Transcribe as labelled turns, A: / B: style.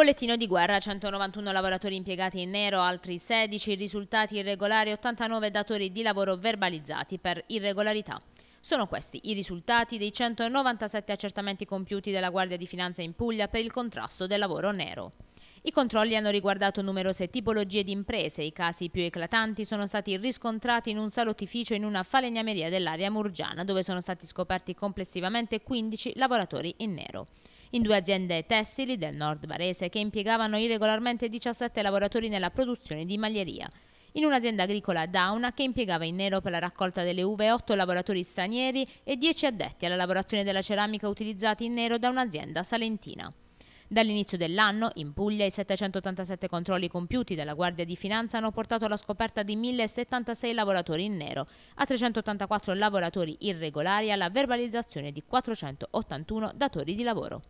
A: bollettino di guerra, 191 lavoratori impiegati in nero, altri 16 risultati irregolari, 89 datori di lavoro verbalizzati per irregolarità. Sono questi i risultati dei 197 accertamenti compiuti dalla Guardia di Finanza in Puglia per il contrasto del lavoro nero. I controlli hanno riguardato numerose tipologie di imprese, i casi più eclatanti sono stati riscontrati in un salottificio in una falegnameria dell'area murgiana dove sono stati scoperti complessivamente 15 lavoratori in nero in due aziende tessili del nord Varese che impiegavano irregolarmente 17 lavoratori nella produzione di maglieria in un'azienda agricola Dauna che impiegava in nero per la raccolta delle uve 8 lavoratori stranieri e 10 addetti alla lavorazione della ceramica utilizzati in nero da un'azienda salentina. Dall'inizio dell'anno, in Puglia, i 787 controlli compiuti dalla Guardia di Finanza hanno portato alla scoperta di 1076 lavoratori in nero, a 384 lavoratori irregolari e alla verbalizzazione di 481 datori di lavoro.